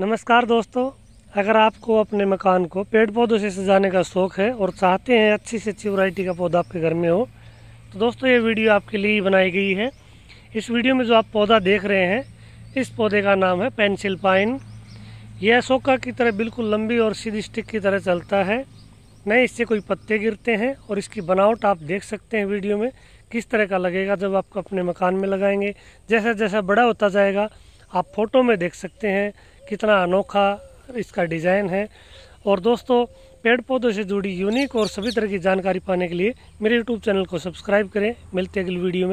नमस्कार दोस्तों अगर आपको अपने मकान को पेड़ पौधों से सजाने का शौक़ है और चाहते हैं अच्छी से अच्छी वैरायटी का पौधा आपके घर में हो तो दोस्तों ये वीडियो आपके लिए बनाई गई है इस वीडियो में जो आप पौधा देख रहे हैं इस पौधे का नाम है पेंसिल पाइन यह अशोका की तरह बिल्कुल लंबी और सीधी स्टिक की तरह चलता है न इससे कोई पत्ते गिरते हैं और इसकी बनावट आप देख सकते हैं वीडियो में किस तरह का लगेगा जब आपको अपने मकान में लगाएंगे जैसा जैसा बड़ा होता जाएगा आप फोटो में देख सकते हैं कितना अनोखा इसका डिज़ाइन है और दोस्तों पेड़ पौधों से जुड़ी यूनिक और सभी तरह की जानकारी पाने के लिए मेरे यूट्यूब चैनल को सब्सक्राइब करें मिलते अगली वीडियो में